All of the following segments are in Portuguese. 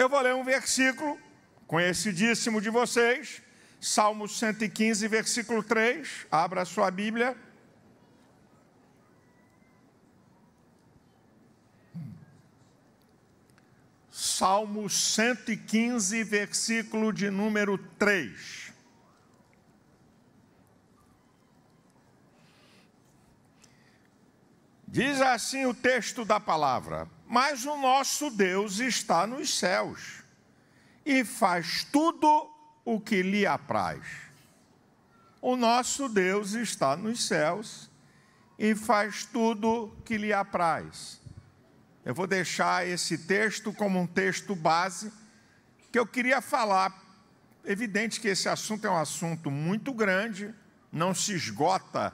Eu vou ler um versículo conhecidíssimo de vocês, Salmo 115, versículo 3. Abra a sua Bíblia. Salmo 115, versículo de número 3. Diz assim o texto da palavra: mas o nosso Deus está nos céus e faz tudo o que lhe apraz. O nosso Deus está nos céus e faz tudo o que lhe apraz. Eu vou deixar esse texto como um texto base que eu queria falar. Evidente que esse assunto é um assunto muito grande, não se esgota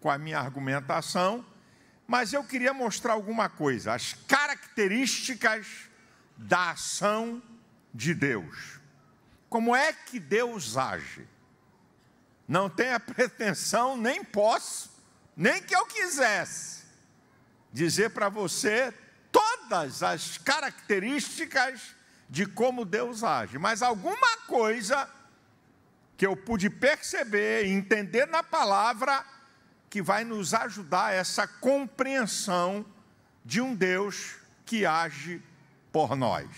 com a minha argumentação, mas eu queria mostrar alguma coisa, as características da ação de Deus. Como é que Deus age? Não tenha pretensão, nem posso, nem que eu quisesse, dizer para você todas as características de como Deus age, mas alguma coisa que eu pude perceber e entender na palavra que vai nos ajudar a essa compreensão de um Deus que age por nós.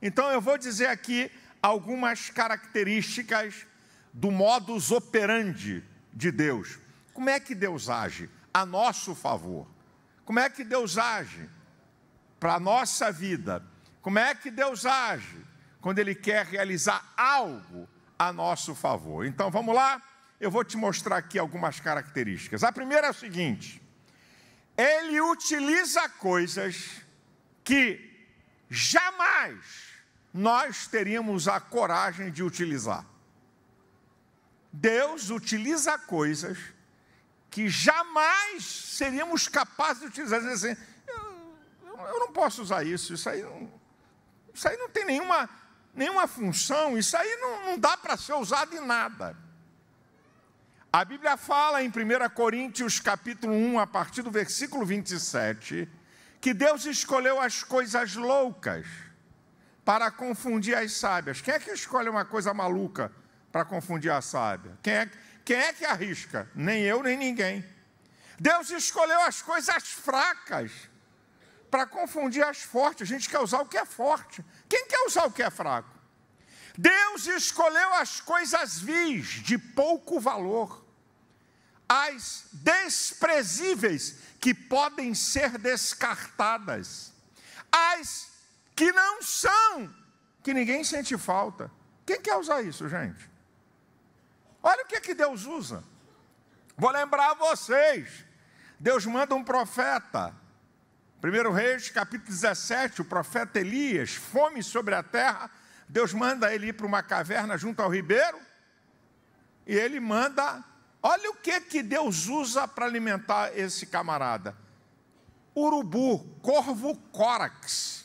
Então eu vou dizer aqui algumas características do modus operandi de Deus. Como é que Deus age a nosso favor? Como é que Deus age para a nossa vida? Como é que Deus age quando Ele quer realizar algo a nosso favor? Então vamos lá eu vou te mostrar aqui algumas características. A primeira é o seguinte: ele utiliza coisas que jamais nós teríamos a coragem de utilizar. Deus utiliza coisas que jamais seríamos capazes de utilizar. Assim, eu, eu, não posso usar isso, isso aí não, isso aí não tem nenhuma, nenhuma função, isso aí não, não dá para ser usado em nada. A Bíblia fala em 1 Coríntios capítulo 1, a partir do versículo 27, que Deus escolheu as coisas loucas para confundir as sábias. Quem é que escolhe uma coisa maluca para confundir a sábia? Quem é, quem é que arrisca? Nem eu, nem ninguém. Deus escolheu as coisas fracas para confundir as fortes. A gente quer usar o que é forte. Quem quer usar o que é fraco? Deus escolheu as coisas vis, de pouco valor, as desprezíveis, que podem ser descartadas, as que não são, que ninguém sente falta. Quem quer usar isso, gente? Olha o que, é que Deus usa. Vou lembrar a vocês: Deus manda um profeta. 1 Reis, capítulo 17, o profeta Elias, fome sobre a terra, Deus manda ele ir para uma caverna junto ao ribeiro e ele manda. Olha o que, que Deus usa para alimentar esse camarada: urubu, corvo córax.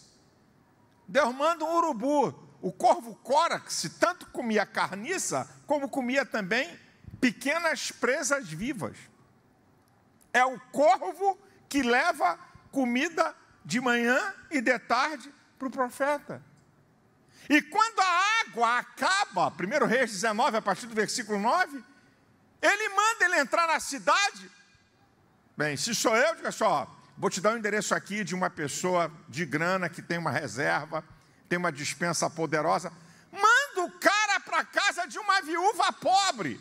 Deus manda um urubu. O corvo córax tanto comia carniça, como comia também pequenas presas vivas. É o corvo que leva comida de manhã e de tarde para o profeta. E quando a água acaba, 1 Reis 19, a partir do versículo 9, ele manda ele entrar na cidade. Bem, se sou eu, diga só, vou te dar o um endereço aqui de uma pessoa de grana que tem uma reserva, tem uma dispensa poderosa. Manda o cara para casa de uma viúva pobre.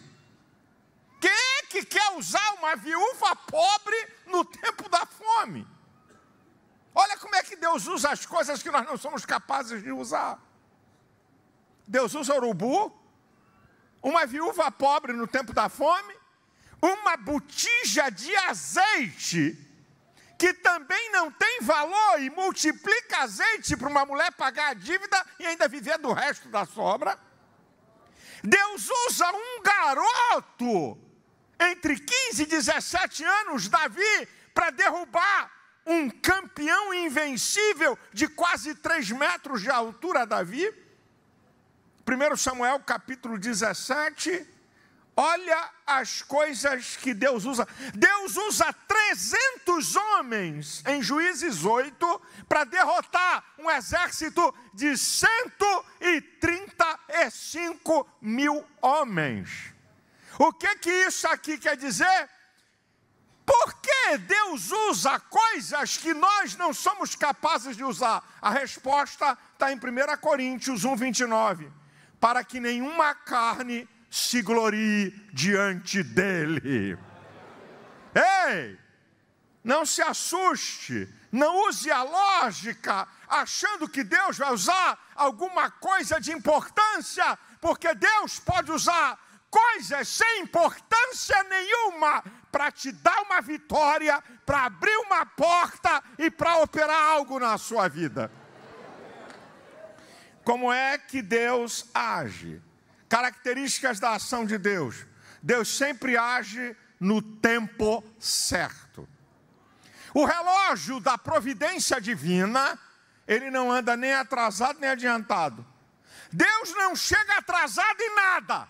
Quem é que quer usar uma viúva pobre no tempo da fome? Olha como é que Deus usa as coisas que nós não somos capazes de usar. Deus usa urubu, uma viúva pobre no tempo da fome, uma botija de azeite, que também não tem valor, e multiplica azeite para uma mulher pagar a dívida e ainda viver do resto da sobra. Deus usa um garoto entre 15 e 17 anos, Davi, para derrubar um campeão invencível de quase 3 metros de altura, Davi. 1 Samuel capítulo 17, olha as coisas que Deus usa. Deus usa 300 homens em Juízes 8 para derrotar um exército de 135 mil homens. O que que isso aqui quer dizer? Por que Deus usa coisas que nós não somos capazes de usar? A resposta está em 1 Coríntios 1, 29 para que nenhuma carne se glorie diante dele. Ei, não se assuste, não use a lógica achando que Deus vai usar alguma coisa de importância, porque Deus pode usar coisas sem importância nenhuma para te dar uma vitória, para abrir uma porta e para operar algo na sua vida. Como é que Deus age? Características da ação de Deus. Deus sempre age no tempo certo. O relógio da providência divina, ele não anda nem atrasado nem adiantado. Deus não chega atrasado em nada.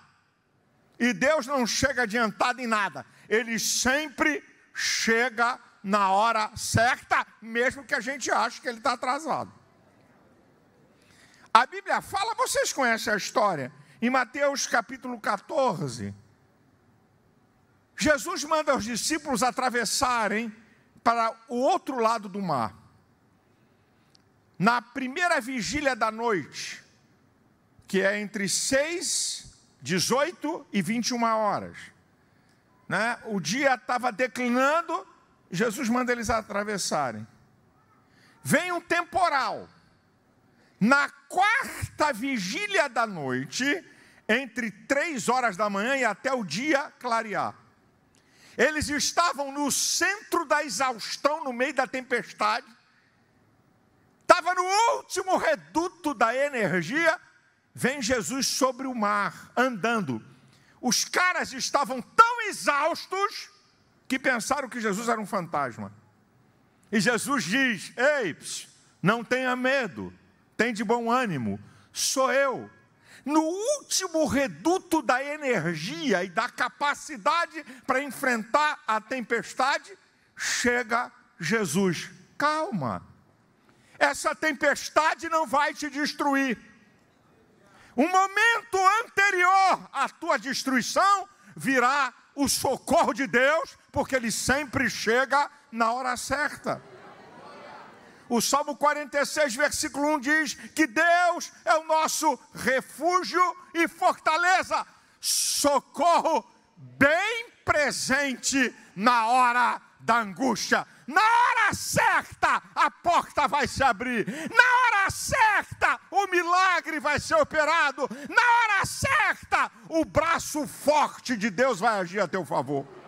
E Deus não chega adiantado em nada. Ele sempre chega na hora certa, mesmo que a gente ache que ele está atrasado. A Bíblia fala, vocês conhecem a história, em Mateus capítulo 14. Jesus manda os discípulos atravessarem para o outro lado do mar. Na primeira vigília da noite, que é entre 6, 18 e 21 horas, né? o dia estava declinando, Jesus manda eles atravessarem. Vem um temporal na quarta vigília da noite, entre três horas da manhã e até o dia clarear. Eles estavam no centro da exaustão, no meio da tempestade. Estava no último reduto da energia. Vem Jesus sobre o mar, andando. Os caras estavam tão exaustos que pensaram que Jesus era um fantasma. E Jesus diz: Ei, não tenha medo, tem de bom ânimo? Sou eu. No último reduto da energia e da capacidade para enfrentar a tempestade, chega Jesus. Calma, essa tempestade não vai te destruir. Um momento anterior à tua destruição virá o socorro de Deus, porque ele sempre chega na hora certa. O Salmo 46, versículo 1 diz que Deus é o nosso refúgio e fortaleza, socorro bem presente na hora da angústia. Na hora certa, a porta vai se abrir. Na hora certa, o milagre vai ser operado. Na hora certa, o braço forte de Deus vai agir a teu favor.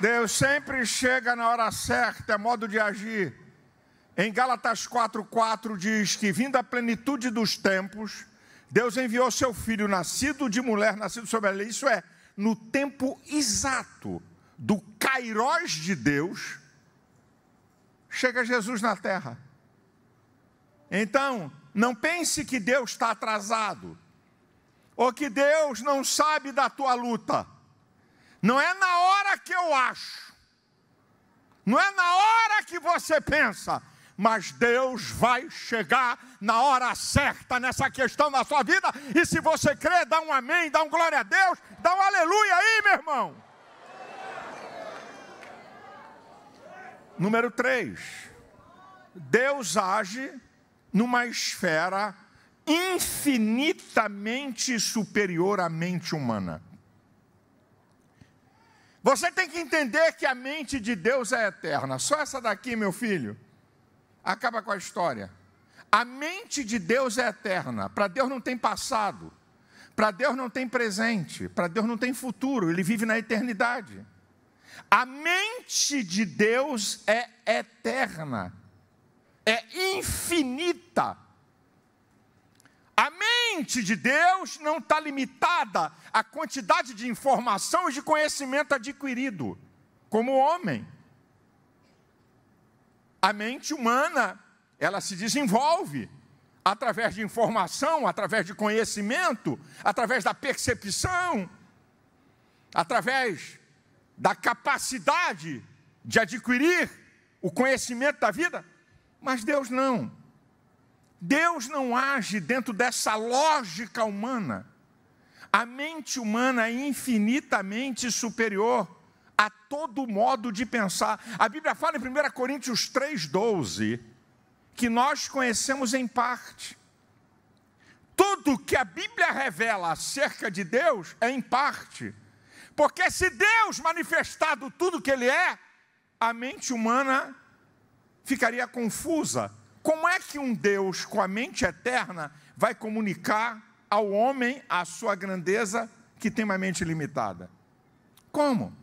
Deus sempre chega na hora certa, é modo de agir. Em Gálatas 4,4 diz que, vindo a plenitude dos tempos, Deus enviou seu filho, nascido de mulher, nascido sob a lei, isso é, no tempo exato do Cairós de Deus, chega Jesus na terra. Então, não pense que Deus está atrasado, ou que Deus não sabe da tua luta não é na hora que eu acho, não é na hora que você pensa, mas Deus vai chegar na hora certa nessa questão da sua vida, e se você crê, dá um amém, dá um glória a Deus, dá um aleluia aí, meu irmão. Número 3, Deus age numa esfera infinitamente superior à mente humana. Você tem que entender que a mente de Deus é eterna. Só essa daqui, meu filho, acaba com a história. A mente de Deus é eterna. Para Deus não tem passado. Para Deus não tem presente. Para Deus não tem futuro. Ele vive na eternidade. A mente de Deus é eterna. É infinita. A mente mente de Deus não está limitada à quantidade de informação e de conhecimento adquirido, como homem. A mente humana, ela se desenvolve através de informação, através de conhecimento, através da percepção, através da capacidade de adquirir o conhecimento da vida, mas Deus não. Deus não age dentro dessa lógica humana. A mente humana é infinitamente superior a todo modo de pensar. A Bíblia fala em 1 Coríntios 3,12 que nós conhecemos em parte. Tudo que a Bíblia revela acerca de Deus é em parte. Porque se Deus manifestado tudo que Ele é, a mente humana ficaria confusa como é que um Deus com a mente eterna vai comunicar ao homem a sua grandeza que tem uma mente limitada? Como?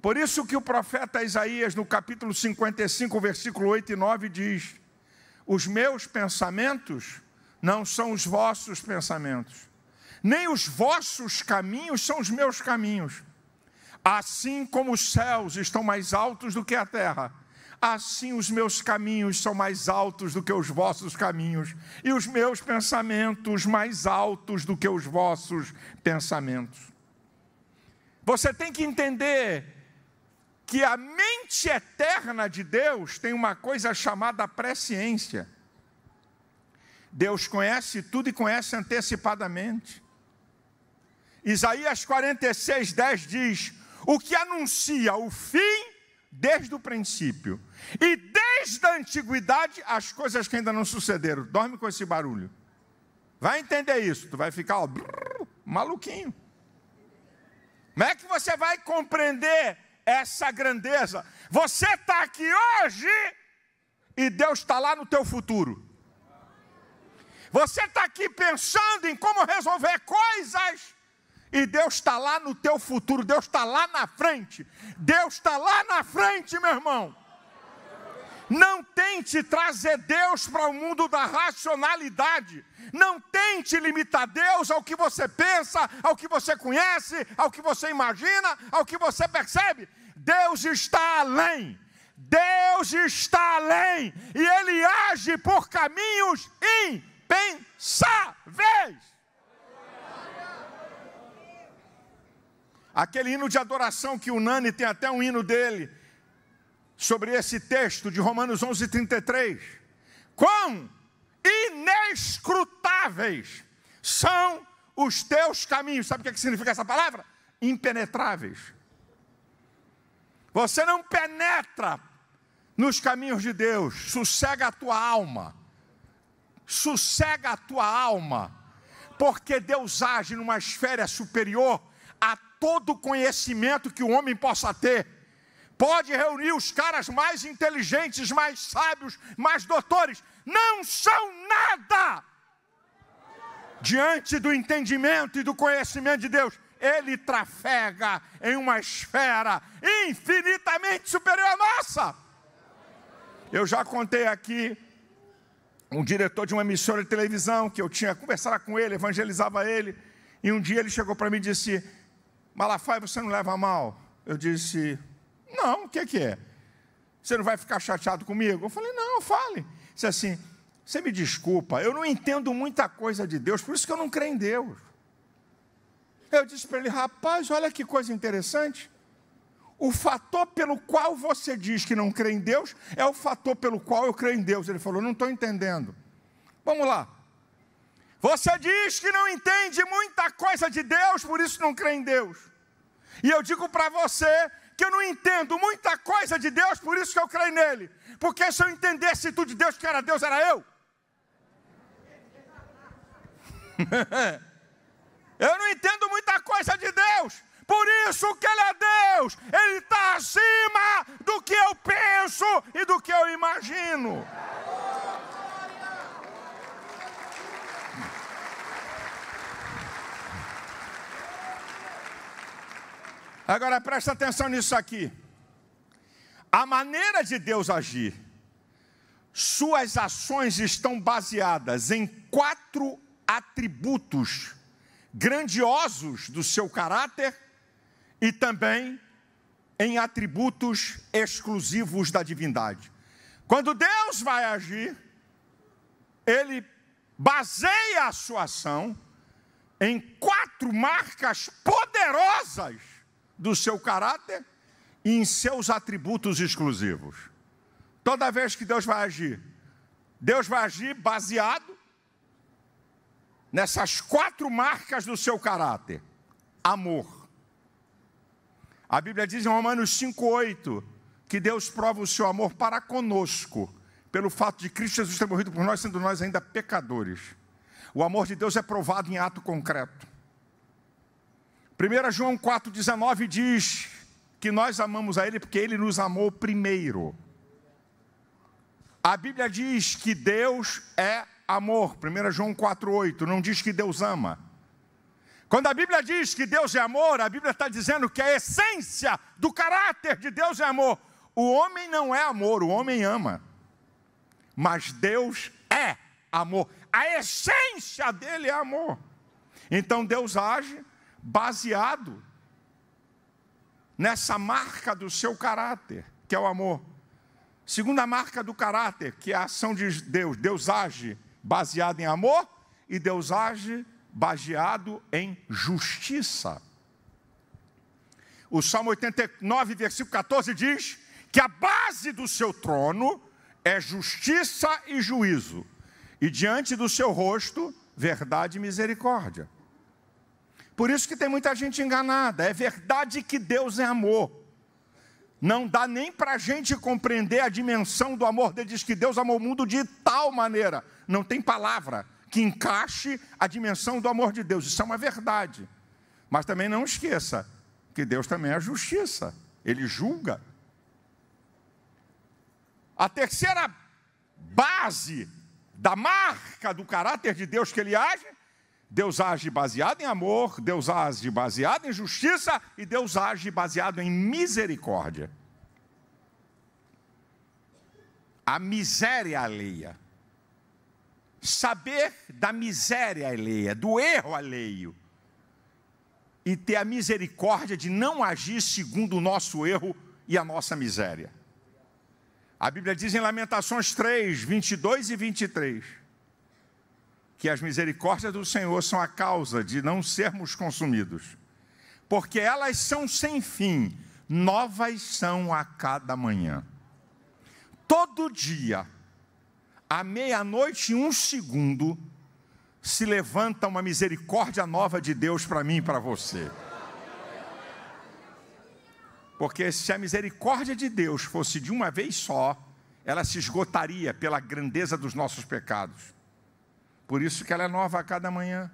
Por isso que o profeta Isaías, no capítulo 55, versículo 8 e 9, diz: Os meus pensamentos não são os vossos pensamentos, nem os vossos caminhos são os meus caminhos. Assim como os céus estão mais altos do que a terra, assim os meus caminhos são mais altos do que os vossos caminhos, e os meus pensamentos mais altos do que os vossos pensamentos. Você tem que entender que a mente eterna de Deus tem uma coisa chamada presciência. Deus conhece tudo e conhece antecipadamente. Isaías 46, 10 diz: O que anuncia o fim desde o princípio. E desde a antiguidade, as coisas que ainda não sucederam. Dorme com esse barulho. Vai entender isso. Tu vai ficar ó, brrr, maluquinho. Como é que você vai compreender essa grandeza? Você está aqui hoje e Deus está lá no teu futuro. Você está aqui pensando em como resolver coisas e Deus está lá no teu futuro, Deus está lá na frente. Deus está lá na frente, meu irmão. Não tente trazer Deus para o mundo da racionalidade. Não tente limitar Deus ao que você pensa, ao que você conhece, ao que você imagina, ao que você percebe. Deus está além. Deus está além. E Ele age por caminhos impensáveis. Aquele hino de adoração que o Nani tem até um hino dele sobre esse texto de Romanos 11:33. Quão inescrutáveis são os teus caminhos. Sabe o que, é que significa essa palavra? Impenetráveis. Você não penetra nos caminhos de Deus. Sossega a tua alma. Sossega a tua alma. Porque Deus age numa esfera superior a todo o conhecimento que o homem possa ter. Pode reunir os caras mais inteligentes, mais sábios, mais doutores. Não são nada diante do entendimento e do conhecimento de Deus. Ele trafega em uma esfera infinitamente superior à nossa. Eu já contei aqui um diretor de uma emissora de televisão que eu tinha conversado com ele, evangelizava ele, e um dia ele chegou para mim e disse: Malafaia, você não leva mal? Eu disse, não, o que é que é? Você não vai ficar chateado comigo? Eu falei, não, fale. Disse assim, você me desculpa, eu não entendo muita coisa de Deus, por isso que eu não creio em Deus. Eu disse para ele, rapaz, olha que coisa interessante. O fator pelo qual você diz que não crê em Deus é o fator pelo qual eu creio em Deus. Ele falou, não estou entendendo. Vamos lá. Você diz que não entende muita coisa de Deus, por isso não crê em Deus. E eu digo para você que eu não entendo muita coisa de Deus, por isso que eu creio nele. Porque se eu entendesse tudo de Deus que era Deus, era eu. eu não entendo muita coisa de Deus, por isso que Ele é Deus. Ele está acima do que eu penso e do que eu imagino. Agora presta atenção nisso aqui. A maneira de Deus agir, suas ações estão baseadas em quatro atributos grandiosos do seu caráter e também em atributos exclusivos da divindade. Quando Deus vai agir, ele baseia a sua ação em quatro marcas poderosas do seu caráter e em seus atributos exclusivos. Toda vez que Deus vai agir, Deus vai agir baseado nessas quatro marcas do seu caráter: amor. A Bíblia diz em Romanos 5,8 que Deus prova o seu amor para conosco, pelo fato de Cristo Jesus ter morrido por nós, sendo nós ainda pecadores. O amor de Deus é provado em ato concreto. 1 João 4,19 diz que nós amamos a Ele porque Ele nos amou primeiro. A Bíblia diz que Deus é amor, 1 João 4,8, não diz que Deus ama. Quando a Bíblia diz que Deus é amor, a Bíblia está dizendo que a essência do caráter de Deus é amor. O homem não é amor, o homem ama. Mas Deus é amor. A essência dele é amor. Então Deus age baseado nessa marca do seu caráter, que é o amor. Segunda marca do caráter, que é a ação de Deus. Deus age baseado em amor e Deus age baseado em justiça. O Salmo 89, versículo 14 diz que a base do seu trono é justiça e juízo, e diante do seu rosto, verdade e misericórdia. Por isso que tem muita gente enganada. É verdade que Deus é amor. Não dá nem para a gente compreender a dimensão do amor. Ele diz que Deus amou o mundo de tal maneira. Não tem palavra que encaixe a dimensão do amor de Deus. Isso é uma verdade. Mas também não esqueça que Deus também é justiça. Ele julga. A terceira base da marca do caráter de Deus que ele age Deus age baseado em amor, Deus age baseado em justiça e Deus age baseado em misericórdia. A miséria alheia. Saber da miséria alheia, do erro alheio. E ter a misericórdia de não agir segundo o nosso erro e a nossa miséria. A Bíblia diz em Lamentações 3, 22 e 23 que as misericórdias do Senhor são a causa de não sermos consumidos, porque elas são sem fim, novas são a cada manhã. Todo dia, à meia-noite e um segundo, se levanta uma misericórdia nova de Deus para mim e para você. Porque se a misericórdia de Deus fosse de uma vez só, ela se esgotaria pela grandeza dos nossos pecados. Por isso que ela é nova a cada manhã.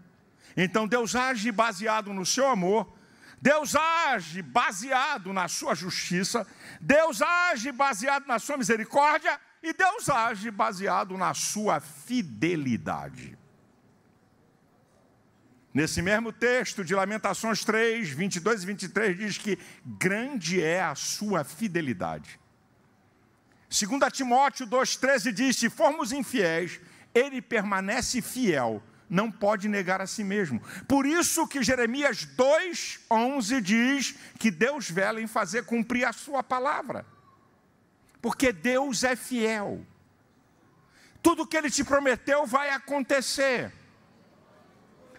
Então Deus age baseado no seu amor, Deus age baseado na sua justiça, Deus age baseado na sua misericórdia e Deus age baseado na sua fidelidade. Nesse mesmo texto de Lamentações 3, 22 e 23, diz que grande é a sua fidelidade. 2 Timóteo 2,13 diz: se formos infiéis, ele permanece fiel, não pode negar a si mesmo. Por isso que Jeremias 2:11 diz que Deus vela em fazer cumprir a sua palavra. Porque Deus é fiel. Tudo que ele te prometeu vai acontecer.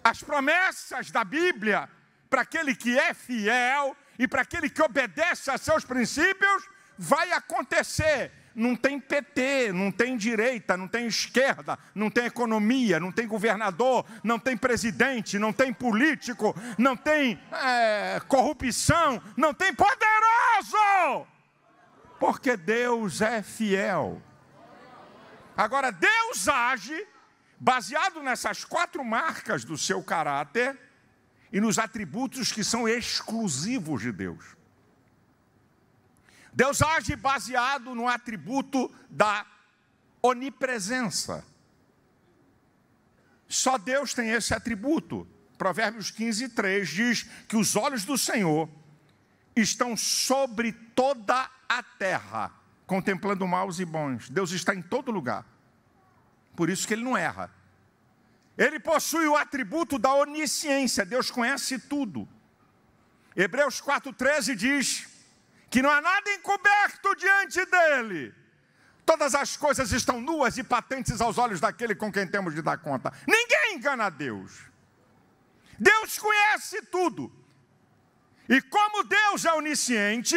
As promessas da Bíblia para aquele que é fiel e para aquele que obedece a seus princípios vai acontecer não tem PT, não tem direita, não tem esquerda, não tem economia, não tem governador, não tem presidente, não tem político, não tem é, corrupção, não tem poderoso, porque Deus é fiel. Agora, Deus age baseado nessas quatro marcas do seu caráter e nos atributos que são exclusivos de Deus. Deus age baseado no atributo da onipresença. Só Deus tem esse atributo. Provérbios 15, 3 diz que os olhos do Senhor estão sobre toda a terra, contemplando maus e bons. Deus está em todo lugar. Por isso que ele não erra. Ele possui o atributo da onisciência, Deus conhece tudo. Hebreus 4,13 diz que não há nada encoberto diante dele. Todas as coisas estão nuas e patentes aos olhos daquele com quem temos de dar conta. Ninguém engana a Deus. Deus conhece tudo. E como Deus é onisciente,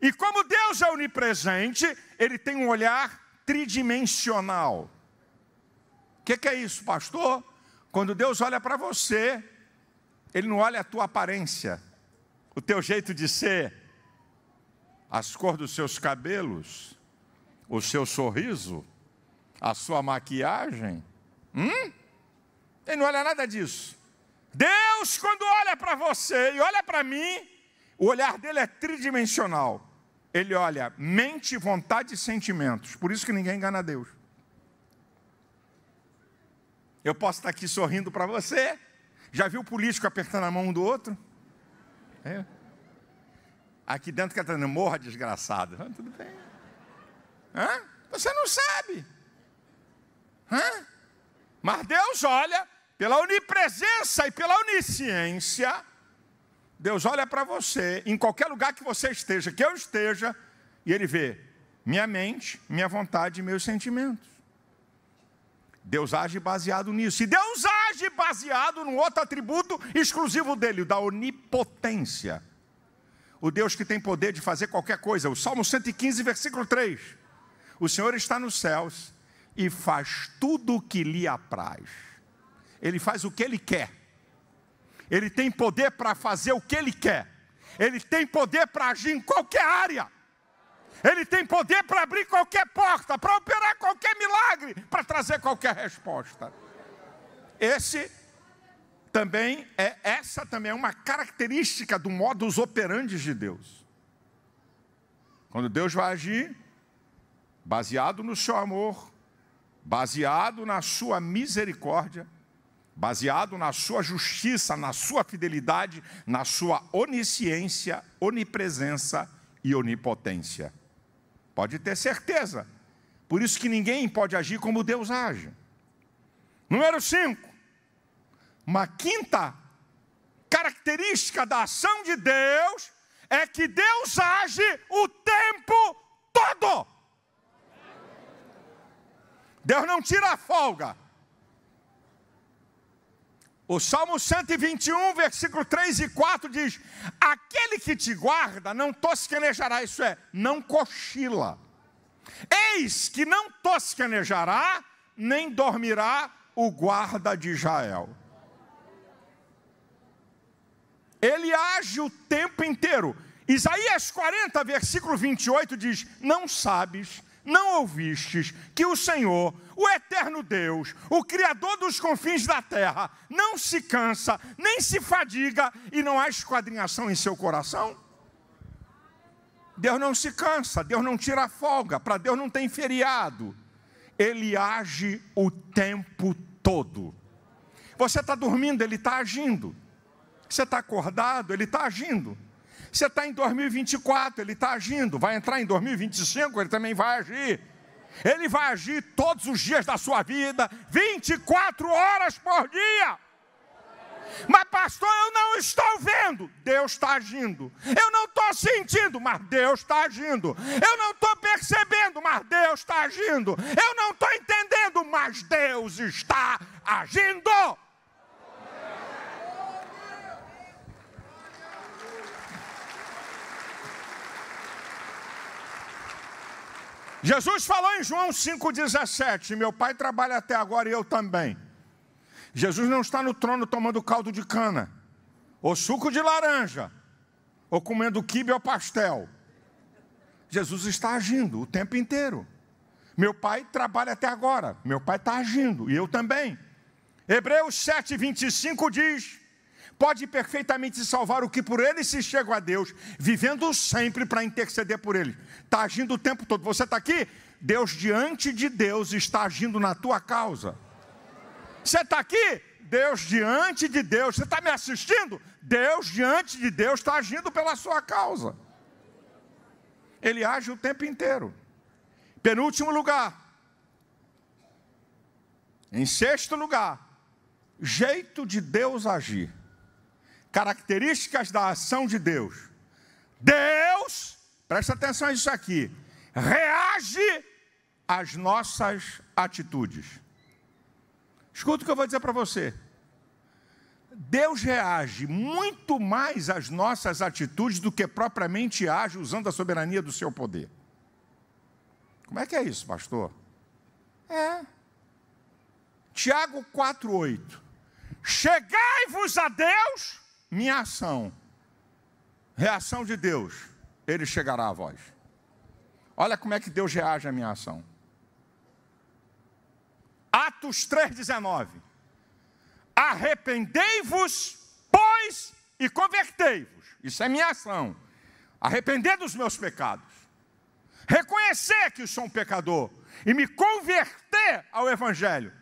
e como Deus é onipresente, ele tem um olhar tridimensional. O que, que, é isso, pastor? Quando Deus olha para você, ele não olha a tua aparência, o teu jeito de ser, as cores dos seus cabelos, o seu sorriso, a sua maquiagem. Hum? Ele não olha nada disso. Deus, quando olha para você e olha para mim, o olhar dele é tridimensional. Ele olha mente, vontade e sentimentos. Por isso que ninguém engana Deus. Eu posso estar aqui sorrindo para você. Já viu político apertando a mão um do outro? É. Aqui dentro que ela está dizendo, morra desgraçado. Ah, tudo bem. Hã? Você não sabe. Hã? Mas Deus olha pela onipresença e pela onisciência. Deus olha para você, em qualquer lugar que você esteja, que eu esteja, e Ele vê minha mente, minha vontade e meus sentimentos. Deus age baseado nisso. E Deus age baseado num outro atributo exclusivo dele, da onipotência o Deus que tem poder de fazer qualquer coisa. O Salmo 115, versículo 3. O Senhor está nos céus e faz tudo o que lhe apraz. Ele faz o que ele quer. Ele tem poder para fazer o que ele quer. Ele tem poder para agir em qualquer área. Ele tem poder para abrir qualquer porta, para operar qualquer milagre, para trazer qualquer resposta. Esse também é essa também é uma característica do modus operandi de Deus. Quando Deus vai agir, baseado no seu amor, baseado na sua misericórdia, baseado na sua justiça, na sua fidelidade, na sua onisciência, onipresença e onipotência. Pode ter certeza. Por isso que ninguém pode agir como Deus age. Número 5. Uma quinta característica da ação de Deus é que Deus age o tempo todo. Deus não tira a folga. O Salmo 121, versículo 3 e 4 diz: Aquele que te guarda não tosquenejará, isso é, não cochila. Eis que não tosquenejará, nem dormirá o guarda de Israel. ele age o tempo inteiro. Isaías 40, versículo 28 diz: Não sabes, não ouvistes que o Senhor, o eterno Deus, o Criador dos confins da terra, não se cansa, nem se fadiga e não há esquadrinhação em seu coração? Deus não se cansa, Deus não tira folga, para Deus não tem feriado. Ele age o tempo todo. Você está dormindo, ele está agindo. Você está acordado, ele está agindo. Você está em 2024, ele está agindo. Vai entrar em 2025, ele também vai agir. Ele vai agir todos os dias da sua vida, 24 horas por dia. Mas, pastor, eu não estou vendo. Deus está agindo. Eu não estou sentindo, mas Deus está agindo. Eu não estou percebendo, mas Deus está agindo. Eu não estou entendendo, mas Deus está agindo. Jesus falou em João 5,17: Meu pai trabalha até agora e eu também. Jesus não está no trono tomando caldo de cana, ou suco de laranja, ou comendo quibe ou pastel. Jesus está agindo o tempo inteiro. Meu pai trabalha até agora, meu pai está agindo e eu também. Hebreus 7,25 diz pode perfeitamente salvar o que por ele se chega a Deus, vivendo sempre para interceder por ele. Está agindo o tempo todo. Você está aqui? Deus, diante de Deus, está agindo na tua causa. Você está aqui? Deus, diante de Deus. Você está me assistindo? Deus, diante de Deus, está agindo pela sua causa. Ele age o tempo inteiro. Penúltimo lugar. Em sexto lugar, jeito de Deus agir características da ação de Deus. Deus, presta atenção nisso aqui, reage às nossas atitudes. Escuta o que eu vou dizer para você. Deus reage muito mais às nossas atitudes do que propriamente age usando a soberania do seu poder. Como é que é isso, pastor? É. Tiago 4,8. Chegai-vos a Deus minha ação, reação de Deus, ele chegará a vós. Olha como é que Deus reage à minha ação. Atos 3,19. Arrependei-vos, pois, e convertei-vos. Isso é minha ação. Arrepender dos meus pecados. Reconhecer que sou um pecador. E me converter ao Evangelho.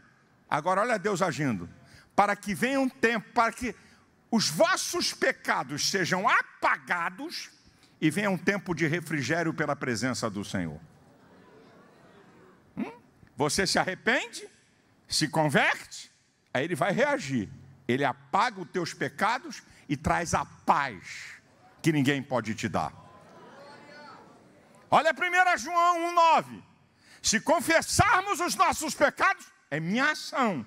Agora, olha Deus agindo. Para que venha um tempo, para que os vossos pecados sejam apagados e venha um tempo de refrigério pela presença do Senhor. Hum? Você se arrepende, se converte, aí ele vai reagir. Ele apaga os teus pecados e traz a paz que ninguém pode te dar. Olha 1 João 1,9. Se confessarmos os nossos pecados, é minha ação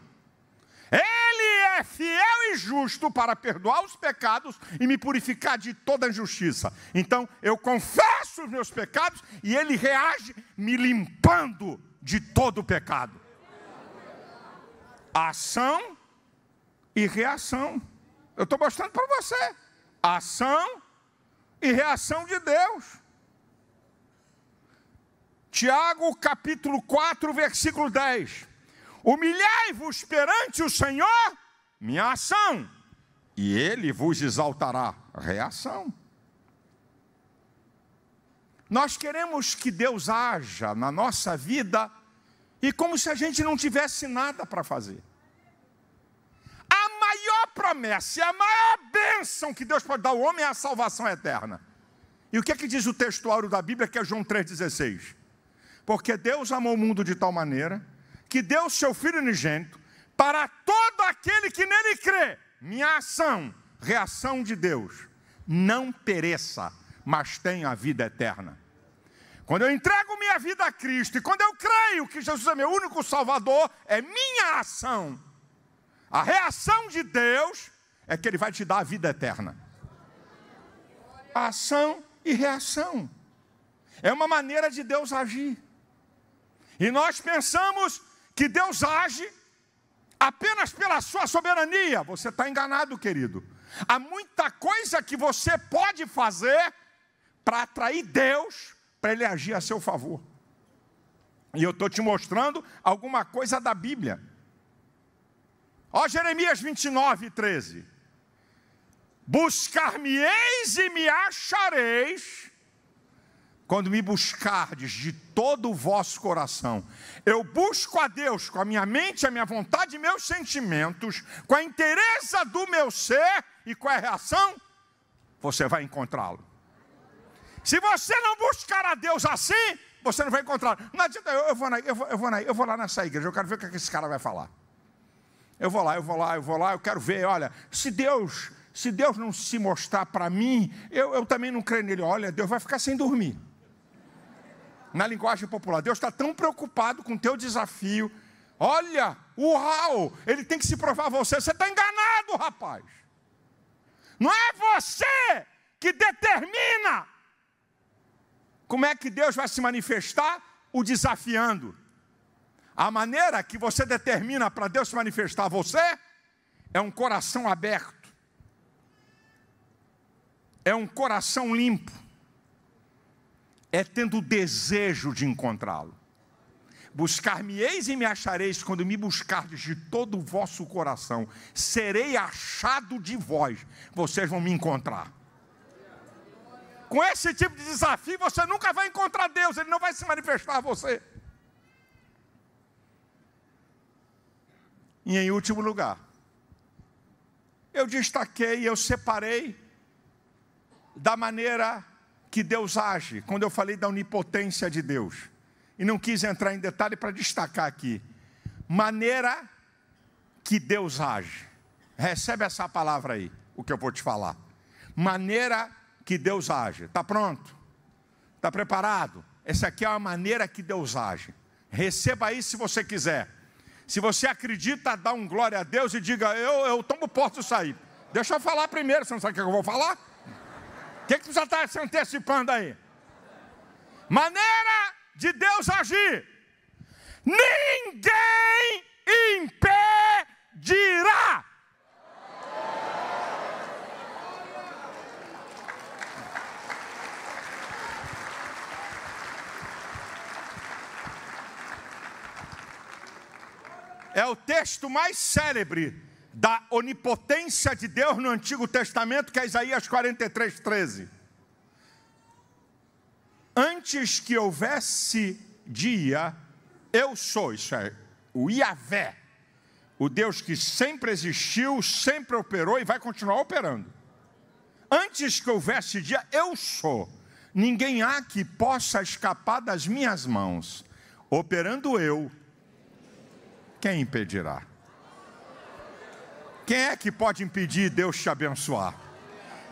ele é fiel e justo para perdoar os pecados e me purificar de toda injustiça. Então eu confesso os meus pecados e ele reage me limpando de todo o pecado. Ação e reação. Eu estou mostrando para você. Ação e reação de Deus. Tiago capítulo 4, versículo 10. Humilhai-vos perante o Senhor, minha ação, e ele vos exaltará. Reação. Nós queremos que Deus haja na nossa vida e como se a gente não tivesse nada para fazer. A maior promessa a maior bênção que Deus pode dar ao homem é a salvação eterna. E o que é que diz o textuário da Bíblia, que é João 3,16? Porque Deus amou o mundo de tal maneira que deu seu Filho unigênito para todo aquele que nele crê. Minha ação, reação de Deus, não pereça, mas tenha a vida eterna. Quando eu entrego minha vida a Cristo e quando eu creio que Jesus é meu único Salvador, é minha ação. A reação de Deus é que Ele vai te dar a vida eterna. Ação e reação. É uma maneira de Deus agir. E nós pensamos que Deus age apenas pela sua soberania. Você está enganado, querido. Há muita coisa que você pode fazer para atrair Deus, para Ele agir a seu favor. E eu estou te mostrando alguma coisa da Bíblia. Ó Jeremias 29, 13. Buscar-me-eis e me achareis quando me buscardes de todo o vosso coração. Eu busco a Deus com a minha mente, a minha vontade e meus sentimentos, com a inteireza do meu ser e com é a reação, você vai encontrá-lo. Se você não buscar a Deus assim, você não vai encontrá-lo. Não adianta, eu, eu, vou na, eu, vou, eu, vou na, eu vou lá nessa igreja, eu quero ver o que, é que esse cara vai falar. Eu vou lá, eu vou lá, eu vou lá, eu quero ver, olha, se Deus, se Deus não se mostrar para mim, eu, eu também não creio nele. Olha, Deus vai ficar sem dormir na linguagem popular. Deus está tão preocupado com o teu desafio. Olha, o ele tem que se provar a você. Você está enganado, rapaz. Não é você que determina como é que Deus vai se manifestar, o desafiando. A maneira que você determina para Deus se manifestar a você é um coração aberto, é um coração limpo é tendo o desejo de encontrá-lo. Buscar-me-eis e me achareis quando me buscardes de todo o vosso coração. Serei achado de vós. Vocês vão me encontrar. Com esse tipo de desafio, você nunca vai encontrar Deus, Ele não vai se manifestar a você. E em último lugar, eu destaquei, eu separei da maneira que Deus age, quando eu falei da onipotência de Deus, e não quis entrar em detalhe para destacar aqui, maneira que Deus age, recebe essa palavra aí, o que eu vou te falar, maneira que Deus age, está pronto? Está preparado? Essa aqui é a maneira que Deus age, receba aí se você quiser. Se você acredita, dá um glória a Deus e diga: Eu, eu tomo posto sair. Deixa eu falar primeiro, você não sabe o que eu vou falar? O que, que você está se antecipando aí? Maneira de Deus agir. Ninguém impedirá. É o texto mais célebre da onipotência de Deus no Antigo Testamento, que é Isaías 43, 13. Antes que houvesse dia, eu sou, isso é o Iavé, o Deus que sempre existiu, sempre operou e vai continuar operando. Antes que houvesse dia, eu sou. Ninguém há que possa escapar das minhas mãos. Operando eu, quem impedirá? Quem é que pode impedir Deus te abençoar?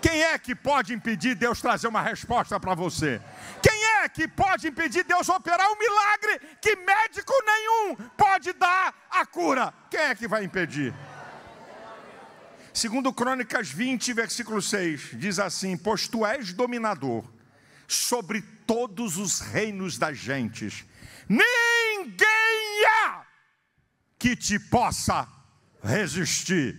Quem é que pode impedir Deus trazer uma resposta para você? Quem é que pode impedir Deus operar um milagre que médico nenhum pode dar a cura? Quem é que vai impedir? Segundo Crônicas 20, versículo 6, diz assim: "Pois tu és dominador sobre todos os reinos das gentes. Ninguém há que te possa resistir.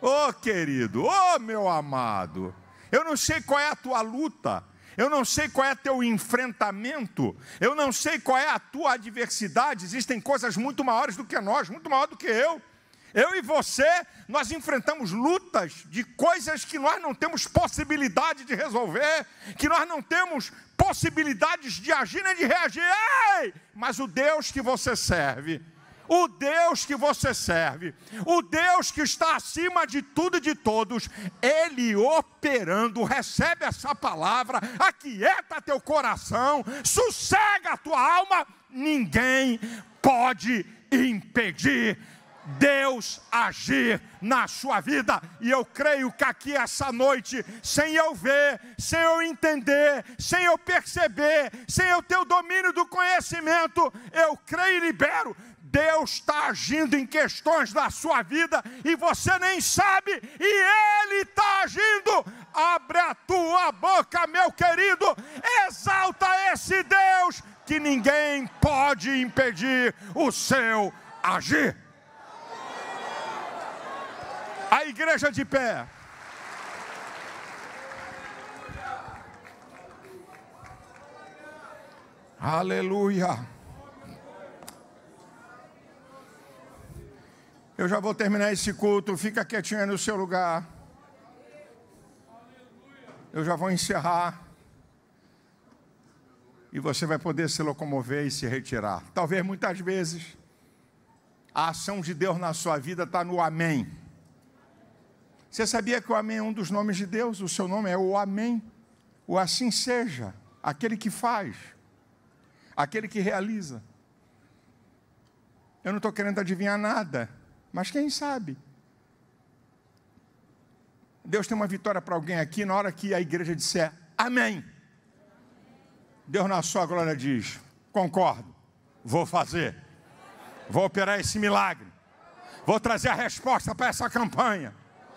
oh, querido, oh, meu amado, eu não sei qual é a tua luta, eu não sei qual é teu enfrentamento, eu não sei qual é a tua adversidade, existem coisas muito maiores do que nós, muito maior do que eu. Eu e você, nós enfrentamos lutas de coisas que nós não temos possibilidade de resolver, que nós não temos possibilidades de agir nem de reagir. Ei! Mas o Deus que você serve, o Deus que você serve, o Deus que está acima de tudo e de todos, Ele operando, recebe essa palavra, aquieta teu coração, sossega a tua alma, ninguém pode impedir Deus agir na sua vida. E eu creio que aqui essa noite, sem eu ver, sem eu entender, sem eu perceber, sem eu ter o domínio do conhecimento, eu creio e libero Deus está agindo em questões da sua vida e você nem sabe, e Ele está agindo. Abre a tua boca, meu querido, exalta esse Deus, que ninguém pode impedir o seu agir. A igreja de pé. Aleluia. Eu já vou terminar esse culto, fica quietinho aí no seu lugar. Eu já vou encerrar. E você vai poder se locomover e se retirar. Talvez muitas vezes a ação de Deus na sua vida está no Amém. Você sabia que o Amém é um dos nomes de Deus? O seu nome é o Amém. O assim seja, aquele que faz, aquele que realiza. Eu não estou querendo adivinhar nada. Mas quem sabe? Deus tem uma vitória para alguém aqui na hora que a igreja disser amém. Deus, na sua glória, diz: concordo, vou fazer, vou operar esse milagre, vou trazer a resposta para essa campanha.